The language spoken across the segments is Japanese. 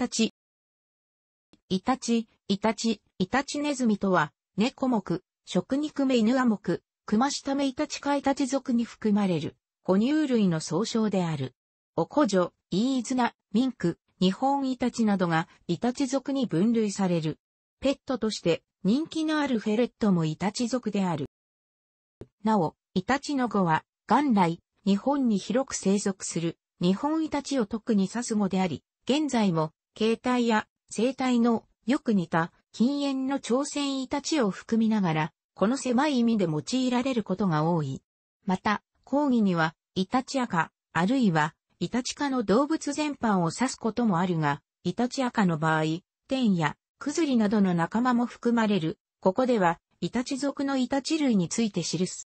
タチ。イタチ、イタチ、イタチネズミとは、猫目、食肉目犬ア目、熊下目イタチカイタチ属に含まれる、哺乳類の総称である。オコジョ、イーズナ、ミンク、日本イタチなどがイタチ属に分類される。ペットとして人気のあるフェレットもイタチ属である。なお、イタチの語は、元来、日本に広く生息する、日本イタチを特に指す語であり、現在も形態や生態のよく似た禁煙の朝鮮イタチを含みながら、この狭い意味で用いられることが多い。また、講義には、イタチアカ、あるいは、イタチ科の動物全般を指すこともあるが、イタチアカの場合、天や、クズリなどの仲間も含まれる。ここでは、イタチ族のイタチ類について記す。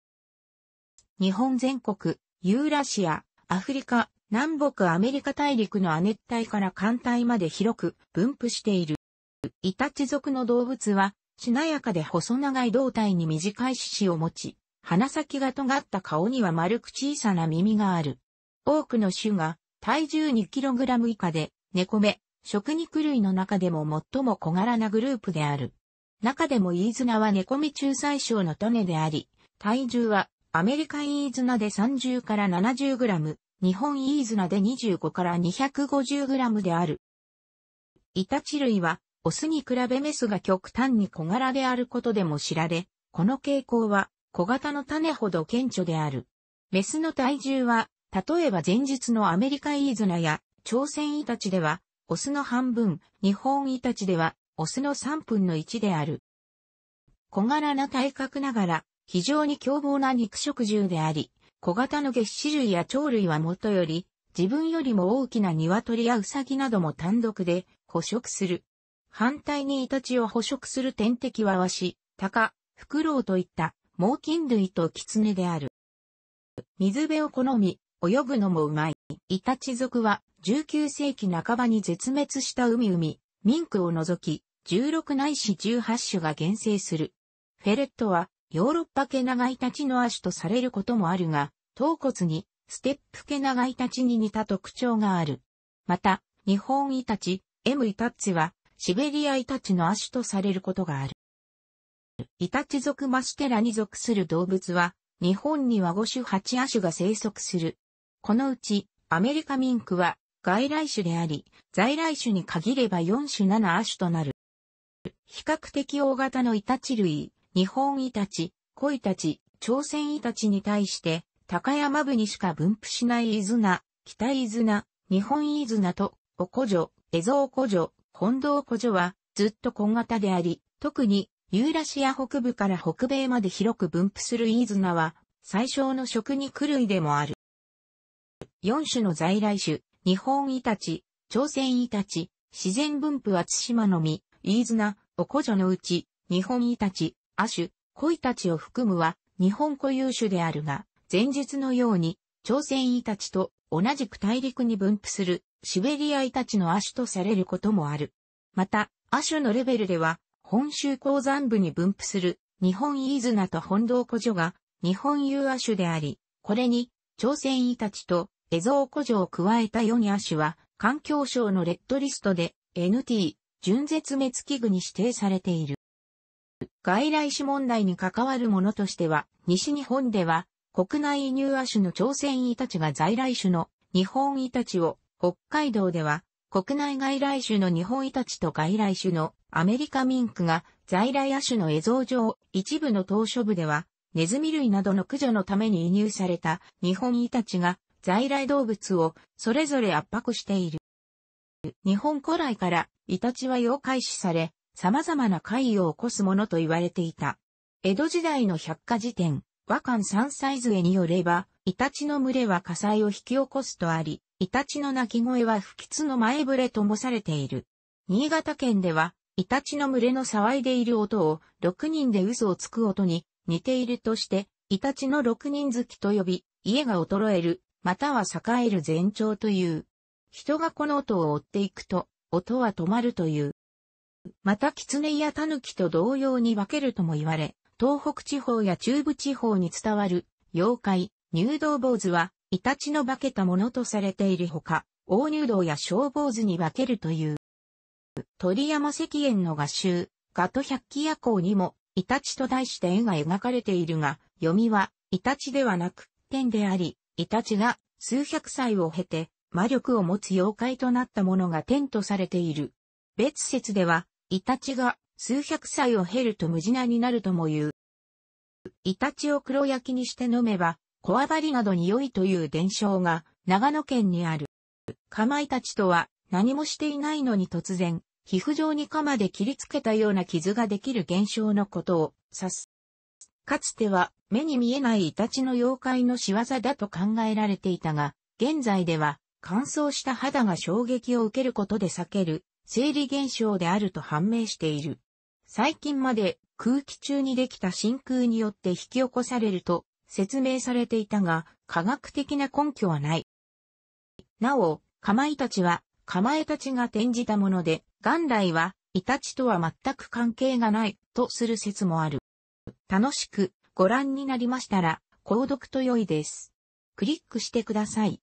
日本全国、ユーラシア、アフリカ、南北アメリカ大陸の亜熱帯から寒帯まで広く分布している。イタチ族の動物は、しなやかで細長い胴体に短い獅子を持ち、鼻先が尖った顔には丸く小さな耳がある。多くの種が体重 2kg 以下で、猫目、食肉類の中でも最も小柄なグループである。中でもイーズナは猫目中最小の種であり、体重はアメリカンイーズナで30から 70g、日本イーズナで25から 250g である。イタチ類は、オスに比べメスが極端に小柄であることでも知られ、この傾向は小型の種ほど顕著である。メスの体重は、例えば前述のアメリカイーズナや朝鮮イタチでは、オスの半分、日本イタチでは、オスの3分の1である。小柄な体格ながら、非常に凶暴な肉食獣であり、小型の月子類や鳥類はもとより、自分よりも大きな鶏やウサギなども単独で捕食する。反対にイタチを捕食する天敵はワシ、タカ、フクロウといった猛禽類とキツネである。水辺を好み、泳ぐのもうまい。イタチ族は19世紀半ばに絶滅した海海、ミンクを除き、16ないし18種が厳生する。フェレットはヨーロッパ系長いたちの亜種とされることもあるが、頭骨にステップ系長いたちに似た特徴がある。また、日本イタチ、エムイタッチは、シベリアイタチの亜種とされることがある。イタチ属マステラに属する動物は、日本には5種8亜種が生息する。このうち、アメリカミンクは、外来種であり、在来種に限れば4種7亜種となる。比較的大型のイタチ類、日本イタチ、コイタチ、朝鮮イタチに対して、高山部にしか分布しないイズナ、北イズナ、日本イズナと、お古女ょ、エゾオコジョ、本堂古女はずっと小型であり、特にユーラシア北部から北米まで広く分布するイズナは最小の食肉類でもある。4種の在来種、日本イタチ、朝鮮イタチ、自然分布は津島のみ、イズナ、おこじょのうち、日本イタチ、亜種、イたちを含むは日本固有種であるが、前述のように、朝鮮イタチと同じく大陸に分布するシベリアイタチの亜種とされることもある。また、亜種のレベルでは、本州鉱山部に分布する日本イズナと本堂古女が日本遊亜種であり、これに朝鮮イタチとエゾウ古女を加えた4に亜種は環境省のレッドリストで NT 純絶滅危惧に指定されている。外来種問題に関わるものとしては、西日本では、国内輸入亜種の朝鮮イタチが在来種の日本イタチを、北海道では、国内外来種の日本イタチと外来種のアメリカミンクが在来亜種の映像上、一部の島嶼部では、ネズミ類などの駆除のために移入された日本イタチが在来動物をそれぞれ圧迫している。日本古来からイタチは妖怪視され、様々な会を起こすものと言われていた。江戸時代の百科事典、和漢三歳図絵によれば、イタチの群れは火災を引き起こすとあり、イタチの鳴き声は不吉の前触れともされている。新潟県では、イタチの群れの騒いでいる音を六人で嘘をつく音に似ているとして、イタチの六人好きと呼び、家が衰える、または栄える前兆という。人がこの音を追っていくと、音は止まるという。また狐や狸と同様に分けるとも言われ、東北地方や中部地方に伝わる妖怪、入道坊主は、イタチの化けたものとされているほか、大入道や小坊主に分けるという。鳥山石燕の画集、ガト百鬼夜行にも、イタチと題して絵が描かれているが、読みは、イタチではなく、天であり、イタチが数百歳を経て魔力を持つ妖怪となったものが天とされている。別説では、イタチが数百歳を経ると無なになるとも言う。イタチを黒焼きにして飲めば、こわばりなどに良いという伝承が長野県にある。かまいたちとは何もしていないのに突然、皮膚状に釜で切りつけたような傷ができる現象のことを指す。かつては目に見えないイタチの妖怪の仕業だと考えられていたが、現在では乾燥した肌が衝撃を受けることで避ける生理現象であると判明している。最近まで空気中にできた真空によって引き起こされると説明されていたが、科学的な根拠はない。なお、かまいたちは、かまいたちが転じたもので、元来は、イタチとは全く関係がない、とする説もある。楽しくご覧になりましたら、購読と良いです。クリックしてください。